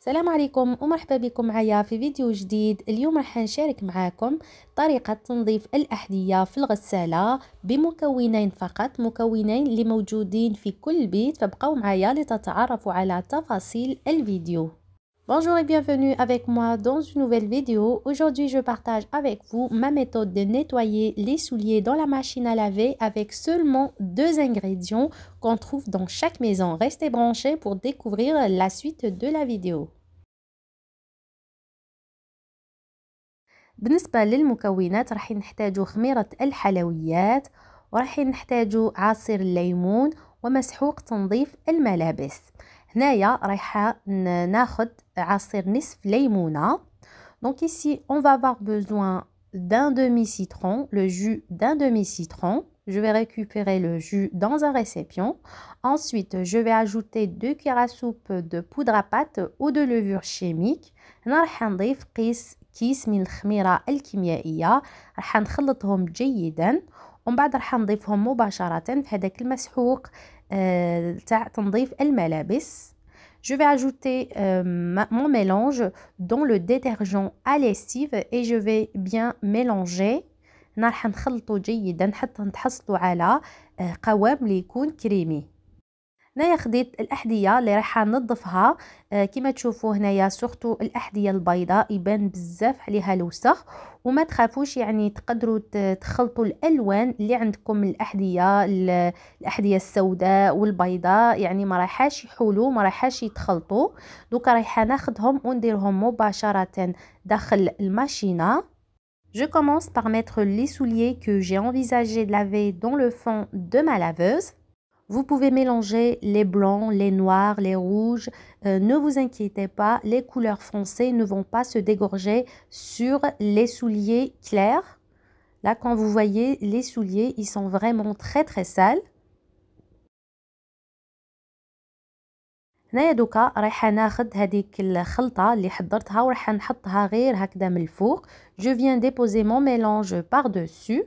السلام عليكم ومرحبا بكم معايا في فيديو جديد اليوم راح نشارك معاكم طريقة تنظيف الأحذية في الغسالة بمكونين فقط مكونين اللي موجودين في كل بيت فبقوا معايا لتتعرفوا على تفاصيل الفيديو Bonjour et bienvenue avec moi dans une nouvelle vidéo. Aujourd'hui, je partage avec vous ma méthode de nettoyer les souliers dans la machine à laver avec seulement deux ingrédients qu'on trouve dans chaque maison. Restez branchés pour découvrir la suite de la vidéo. بالنسبة للمكونات خميرة الحلويات عصير الليمون ومسحوق تنظيف الملابس هنايا رايحه ناخذ عصير نصف ليمونه donc ici on va avoir besoin d'un demi citron le jus d'un demi citron je vais récupérer le jus dans un récipient. Ensuite, je vais ajouter deux cuillères à soupe de poudre à pâte ou de levure chimique. راح نضيف قيس كيس من الخميرة الكيميائية راح نخلطهم جيدا ومن بعد راح نضيفهم مباشرة في هذاك المسحوق euh, je vais ajouter euh, ma, mon mélange dans le détergent à lessive et je vais bien mélanger نرح نخلطو جيدا حتى نتحصلوا على قوام ليكون كريمي هنايا خديت الأحذية اللي رايحة نظفها آه، كما تشوفوا هنايا سورتو الأحذية البيضاء يبان بزاف عليها الوسخ وما تخافوش يعني تقدروا تخلطوا الالوان اللي عندكم الاحذيه الاحذيه السوداء والبيضاء يعني ما رايحاش يحولوا ما رايحاش يتخلطوا دوكا رايحه ناخدهم ونديرهم مباشره داخل الماشينه Je commence par mettre les souliers que j'ai envisagé de laver dans le fond de ma laveuse. Vous pouvez mélanger les blancs, les noirs, les rouges. Euh, ne vous inquiétez pas, les couleurs foncées ne vont pas se dégorger sur les souliers clairs. Là, quand vous voyez les souliers, ils sont vraiment très très sales. je viens déposer mon mélange الخلطه اللي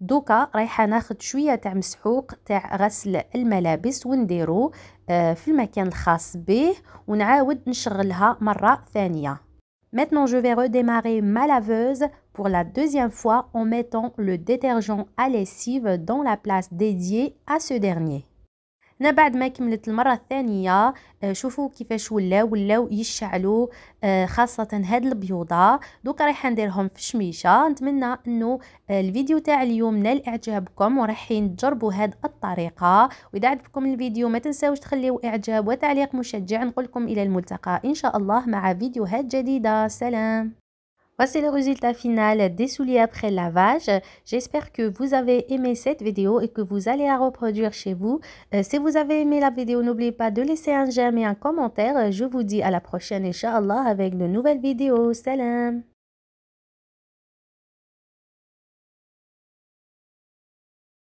دوكا رايحه ناخد شويه تاع مسحوق تاع غسل الملابس ونديرو في المكان الخاص به ونعاود نشغلها مره ثانيه Maintenant, je vais redémarrer ma laveuse pour la deuxième fois en mettant le détergent à lessive dans la place dédiée à ce dernier. انا بعد ما كملت المره الثانيه آه، شوفوا كيفاش ولا ولاو يشعلوا آه، خاصه هاد البيوضه دوكا رايحه نديرهم في شميشه نتمنى انه آه، الفيديو تاع اليوم نال اعجابكم ورايحين تجربوا هاد الطريقه واذا عجبكم الفيديو ما تنساوش تخليو اعجاب وتعليق مشجع نقولكم الى الملتقى ان شاء الله مع فيديوهات جديده سلام Voici le résultat final des souliers après lavage. J'espère que vous avez aimé cette vidéo et que vous allez la reproduire chez vous. Euh, si vous avez aimé la vidéo, n'oubliez pas de laisser un j'aime et un commentaire. Je vous dis à la prochaine, Inch'Allah, avec de nouvelles vidéos. Salam